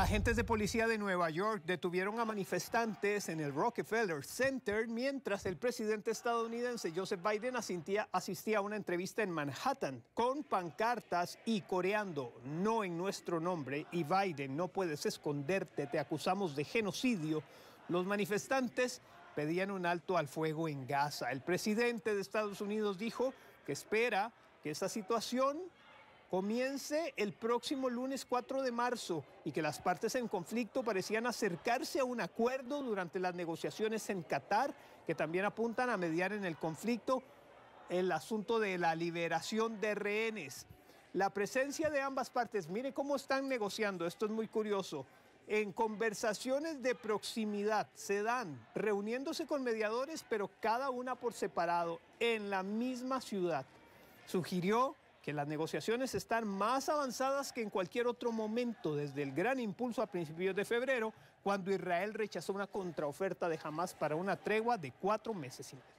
Agentes de policía de Nueva York detuvieron a manifestantes en el Rockefeller Center mientras el presidente estadounidense Joseph Biden asistía, a una entrevista en Manhattan con pancartas y coreando no en nuestro nombre y Biden no puedes esconderte, te acusamos de genocidio. Los manifestantes pedían un alto al fuego en Gaza. El presidente de Estados Unidos dijo que espera que esta situación comience el próximo lunes 4 de marzo y que las partes en conflicto parecían acercarse a un acuerdo durante las negociaciones en Qatar, que también apuntan a mediar en el conflicto el asunto de la liberación de rehenes. La presencia de ambas partes, mire cómo están negociando, esto es muy curioso. En conversaciones de proximidad se dan, reuniéndose con mediadores, pero cada una por separado, en la misma ciudad. Sugirió que las negociaciones están más avanzadas que en cualquier otro momento desde el gran impulso a principios de febrero, cuando Israel rechazó una contraoferta de Hamas para una tregua de cuatro meses y medio.